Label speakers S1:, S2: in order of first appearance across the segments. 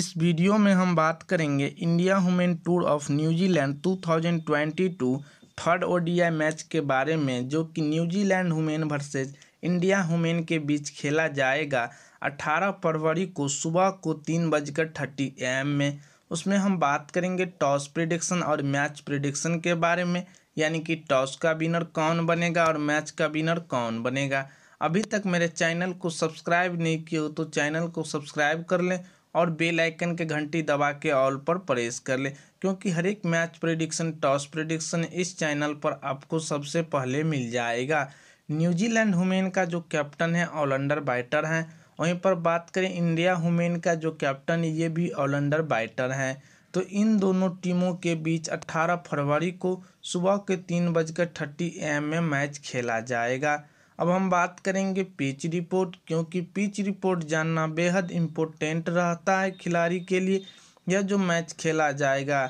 S1: इस वीडियो में हम बात करेंगे India human tour of New Zealand 2022 third ODI match के बारे में जो कि New Zealand human versus India human के बीच खेला जाएगा 18 फरवरी को सुबह को तीन बजकर थर्टी एम में उसमें हम बात करेंगे टॉस प्रिडिक्शन और मैच प्रिडिक्शन के बारे में यानी कि टॉस का विनर कौन बनेगा और मैच का विनर कौन बनेगा अभी तक मेरे चैनल को सब्सक्राइब नहीं किया हो तो चैनल को सब्सक्राइब कर लें और बेल आइकन के घंटी दबा के ऑल पर प्रेस कर ले क्योंकि हर एक मैच प्रिडिक्शन टॉस प्रिडिक्शन इस चैनल पर आपको सबसे पहले मिल जाएगा न्यूजीलैंड हुमेन का जो कैप्टन है ऑलराउंडर बैटर हैं वहीं पर बात करें इंडिया हुमेन का जो कैप्टन ये भी ऑलराउंडर बैटर हैं तो इन दोनों टीमों के बीच 18 फरवरी को सुबह के तीन बजकर थर्टी एम में मैच खेला जाएगा अब हम बात करेंगे पिच रिपोर्ट क्योंकि पिच रिपोर्ट जानना बेहद इम्पोर्टेंट रहता है खिलाड़ी के लिए यह जो मैच खेला जाएगा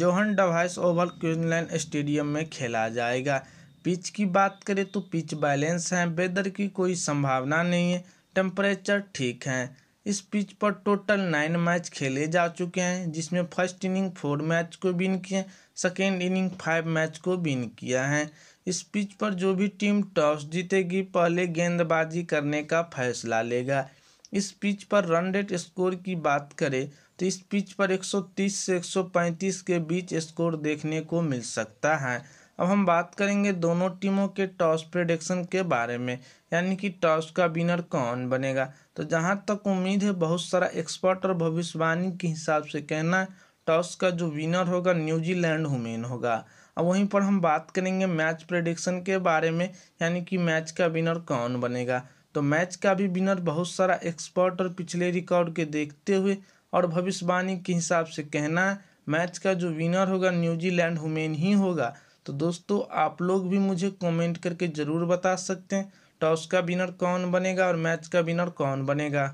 S1: John Davies Oval Queensland stadium में खेला जाएगा पिच की बात करें तो पिच बैलेंस है वेदर की कोई संभावना नहीं है टेम्परेचर ठीक है इस पिच पर टोटल नाइन मैच खेले जा चुके हैं जिसमें फर्स्ट इनिंग फोर मैच को विन किए सेकेंड इनिंग फाइव मैच को विन किया है इस पिच पर जो भी टीम टॉस जीतेगी पहले गेंदबाजी करने का फैसला लेगा इस पिच पर रन रेट स्कोर की बात करें तो इस पिच पर 130 से 135 के बीच स्कोर देखने को मिल सकता है अब हम बात करेंगे दोनों टीमों के टॉस प्रेडिक्शन के बारे में यानी कि टॉस का विनर कौन बनेगा तो जहां तक उम्मीद है बहुत सारा एक्सपर्ट और भविष्यवाणी के हिसाब से कहना टॉस का जो विनर होगा न्यूजीलैंड हुमेन होगा अब वहीं पर हम बात करेंगे मैच प्रेडिक्शन के बारे में यानी कि मैच का विनर कौन बनेगा तो मैच का भी विनर बहुत सारा एक्सपर्ट और पिछले रिकॉर्ड के देखते हुए और भविष्यवाणी के हिसाब से कहना है मैच का जो विनर होगा न्यूजीलैंड हुमेन ही होगा तो दोस्तों आप लोग भी मुझे कमेंट करके ज़रूर बता सकते हैं टॉस का विनर कौन बनेगा और मैच का विनर कौन बनेगा